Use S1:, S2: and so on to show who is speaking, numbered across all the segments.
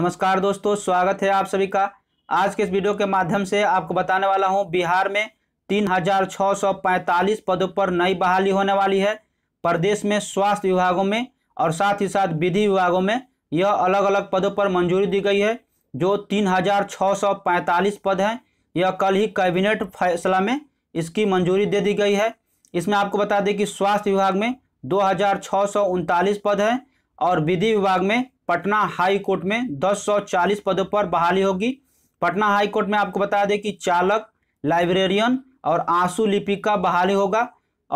S1: नमस्कार दोस्तों स्वागत है आप सभी का आज के इस वीडियो के माध्यम से आपको बताने वाला हूं बिहार में 3,645 पदों पर नई बहाली होने वाली है प्रदेश में स्वास्थ्य विभागों में और साथ ही साथ विधि विभागों में यह अलग अलग पदों पर मंजूरी दी गई है जो 3,645 पद हैं यह कल ही कैबिनेट फैसला में इसकी मंजूरी दे दी गई है इसमें आपको बता दें कि स्वास्थ्य विभाग में दो पद हैं और विधि विभाग में पटना हाई कोर्ट में 1040 पदों पर बहाली होगी पटना हाई कोर्ट में आपको बता दें कि चालक लाइब्रेरियन और आंसू लिपिक का बहाली होगा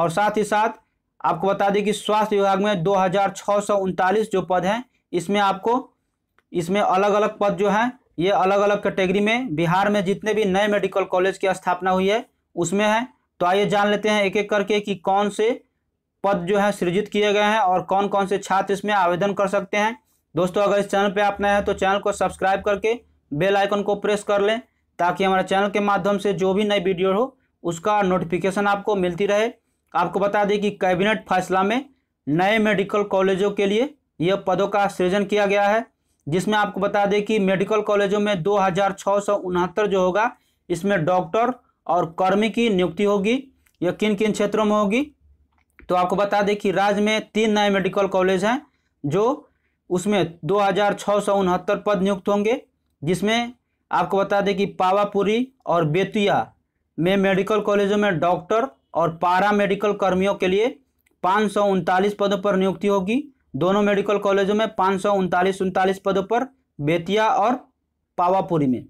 S1: और साथ ही साथ आपको बता दें कि स्वास्थ्य विभाग में दो जो पद हैं इसमें आपको इसमें अलग अलग पद जो हैं ये अलग अलग कैटेगरी में बिहार में जितने भी नए मेडिकल कॉलेज की स्थापना हुई है उसमें है तो आइए जान लेते हैं एक एक करके कि कौन से पद जो है सृजित किए गए हैं और कौन कौन से छात्र इसमें आवेदन कर सकते हैं दोस्तों अगर इस चैनल पे आप नए हैं तो चैनल को सब्सक्राइब करके बेल आइकन को प्रेस कर लें ताकि हमारे चैनल के माध्यम से जो भी नई वीडियो हो उसका नोटिफिकेशन आपको मिलती रहे आपको बता दें कि कैबिनेट फैसला में नए मेडिकल कॉलेजों के लिए यह पदों का सृजन किया गया है जिसमें आपको बता दें कि मेडिकल कॉलेजों में दो जो होगा इसमें डॉक्टर और कर्मी की नियुक्ति होगी यह किन किन क्षेत्रों में होगी तो आपको बता दें कि राज्य में तीन नए मेडिकल कॉलेज हैं जो उसमें दो हज़ार छः सौ उनहत्तर पद नियुक्त होंगे जिसमें आपको बता दें कि पावापुरी और बेतिया में मेडिकल कॉलेजों में डॉक्टर और पारा मेडिकल कर्मियों के लिए पाँच सौ उनतालीस पदों पर नियुक्ति होगी दोनों मेडिकल कॉलेजों में पाँच सौ उनतालीस उनतालीस पदों पर बेतिया और पावापुरी में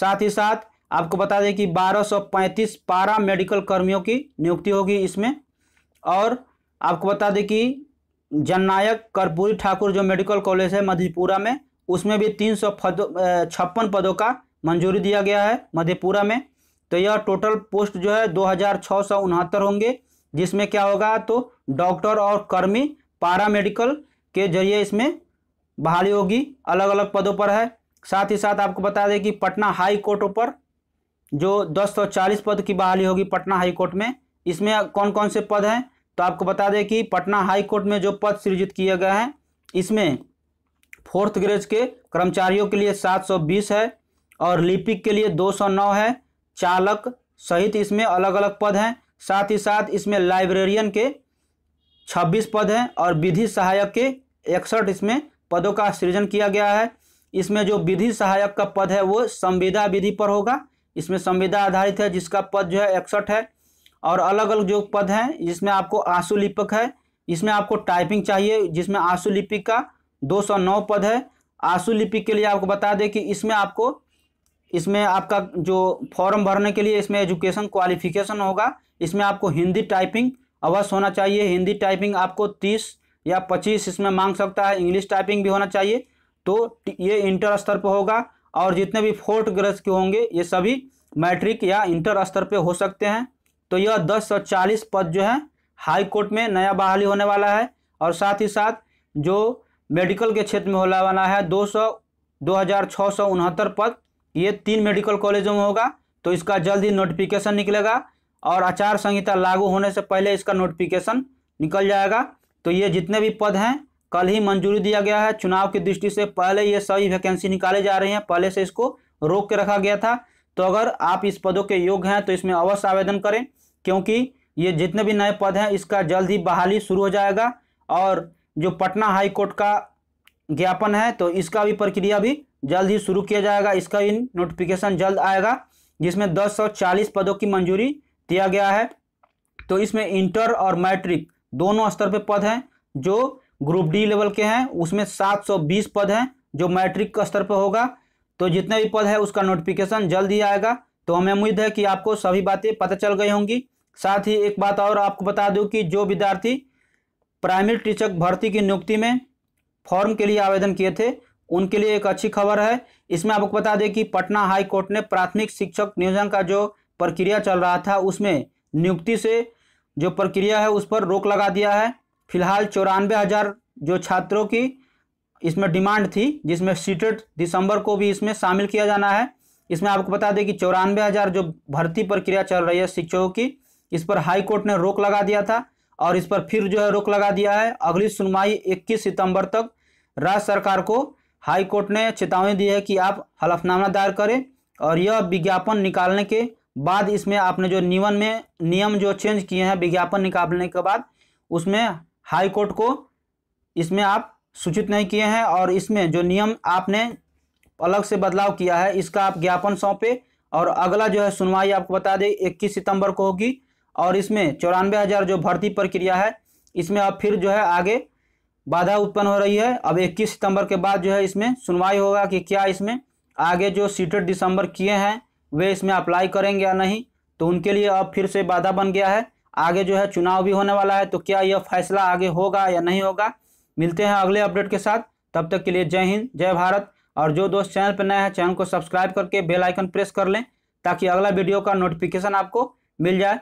S1: साथ ही साथ आपको बता दें कि 1235 पारा मेडिकल कर्मियों की नियुक्ति होगी इसमें और आपको बता दें कि जननायक कर्पूरी ठाकुर जो मेडिकल कॉलेज है मधेपुरा में उसमें भी तीन सौ छप्पन पदों का मंजूरी दिया गया है मधेपुरा में तो यह टोटल पोस्ट जो है दो हज़ार छः सौ उनहत्तर होंगे जिसमें क्या होगा तो डॉक्टर और कर्मी पारा मेडिकल के जरिए इसमें बहाली होगी अलग अलग पदों पर है साथ ही साथ आपको बता दें कि पटना हाई कोर्ट पर जो दस सौ चालीस पद की बहाली होगी पटना हाई कोर्ट में इसमें कौन कौन से पद हैं तो आपको बता दें कि पटना हाई कोर्ट में जो पद सृजित किया गया है इसमें फोर्थ ग्रेड के कर्मचारियों के लिए 720 है और लिपिक के लिए 209 है चालक सहित इसमें अलग अलग पद हैं साथ ही साथ इसमें लाइब्रेरियन के 26 पद हैं और विधि सहायक के इकसठ इसमें पदों का सृजन किया गया है इसमें जो विधि सहायक का पद है वो संविदा विधि पर होगा इसमें संविदा आधारित है जिसका पद जो है इकसठ है और अलग अलग जो पद हैं जिसमें आपको लिपिक है इसमें आपको टाइपिंग चाहिए जिसमें आंसुलिपिक का 209 पद है आंसुलिपिक के लिए आपको बता दें कि इसमें आपको इसमें आपका जो फॉर्म भरने के लिए इसमें एजुकेशन क्वालिफिकेशन होगा इसमें आपको हिंदी टाइपिंग अवश्य होना चाहिए हिंदी टाइपिंग आपको तीस या पच्चीस इसमें मांग सकता है इंग्लिश टाइपिंग भी होना चाहिए तो ये इंटर स्तर पर होगा और जितने भी फोर्थ ग्रेड के होंगे ये सभी मैट्रिक या इंटर स्तर पर हो सकते हैं तो यह दस सौ चालीस पद जो है हाई कोर्ट में नया बहाली होने वाला है और साथ ही साथ जो मेडिकल के क्षेत्र में होने वाला है दो सौ दो हज़ार छः सौ उनहत्तर पद ये तीन मेडिकल कॉलेजों में होगा तो इसका जल्द ही नोटिफिकेशन निकलेगा और आचार संहिता लागू होने से पहले इसका नोटिफिकेशन निकल जाएगा तो ये जितने भी पद हैं कल ही मंजूरी दिया गया है चुनाव की दृष्टि से पहले ये सभी वैकेंसी निकाले जा रही हैं पहले से इसको रोक के रखा गया था तो अगर आप इस पदों के योग्य हैं तो इसमें अवश्य आवेदन करें क्योंकि ये जितने भी नए पद हैं इसका जल्द ही बहाली शुरू हो जाएगा और जो पटना हाई कोर्ट का ज्ञापन है तो इसका भी प्रक्रिया भी जल्द ही शुरू किया जाएगा इसका भी नोटिफिकेशन जल्द आएगा जिसमें 1040 पदों की मंजूरी दिया गया है तो इसमें इंटर और मैट्रिक दोनों स्तर पर पद हैं जो ग्रुप डी लेवल के हैं उसमें 720 पद हैं जो मैट्रिक स्तर पर होगा तो जितने भी पद है उसका नोटिफिकेशन जल्द ही आएगा तो हमें उम्मीद है कि आपको सभी बातें पता चल गई होंगी साथ ही एक बात और आपको बता दूं कि जो विद्यार्थी प्राइमरी टीचर भर्ती की नियुक्ति में फॉर्म के लिए आवेदन किए थे उनके लिए एक अच्छी खबर है इसमें आपको बता दें कि पटना हाई कोर्ट ने प्राथमिक शिक्षक नियोजन का जो प्रक्रिया चल रहा था उसमें नियुक्ति से जो प्रक्रिया है उस पर रोक लगा दिया है फिलहाल चौरानवे हज़ार जो छात्रों की इसमें डिमांड थी जिसमें सीटेड दिसंबर को भी इसमें शामिल किया जाना है इसमें आपको बता दें कि चौरानवे हज़ार जो भर्ती प्रक्रिया चल रही है शिक्षकों की इस पर हाई कोर्ट ने रोक लगा दिया था और इस पर फिर जो है रोक लगा दिया है अगली सुनवाई 21 सितंबर तक राज्य सरकार को हाई कोर्ट ने चेतावनी दी है कि आप हलफनामा दायर करें और यह विज्ञापन निकालने के बाद इसमें आपने जो नियम में नियम जो चेंज किए हैं विज्ञापन निकालने के बाद उसमें हाईकोर्ट को इसमें आप सूचित नहीं किए हैं और इसमें जो नियम आपने अलग से बदलाव किया है इसका आप ज्ञापन सौंपे और अगला जो है सुनवाई आपको बता दें इक्कीस सितंबर को होगी और इसमें चौरानवे हज़ार जो भर्ती प्रक्रिया है इसमें अब फिर जो है आगे बाधा उत्पन्न हो रही है अब 21 सितंबर के बाद जो है इसमें सुनवाई होगा कि क्या इसमें आगे जो सीटेड दिसंबर किए हैं वे इसमें अप्लाई करेंगे या नहीं तो उनके लिए अब फिर से बाधा बन गया है आगे जो है चुनाव भी होने वाला है तो क्या यह फैसला आगे होगा या नहीं होगा मिलते हैं अगले अपडेट के साथ तब तक के लिए जय हिंद जय भारत और जो दोस्त चैनल पर नए हैं चैनल को सब्सक्राइब करके बेल आइकन प्रेस कर लें ताकि अगला वीडियो का नोटिफिकेशन आपको मिल जाए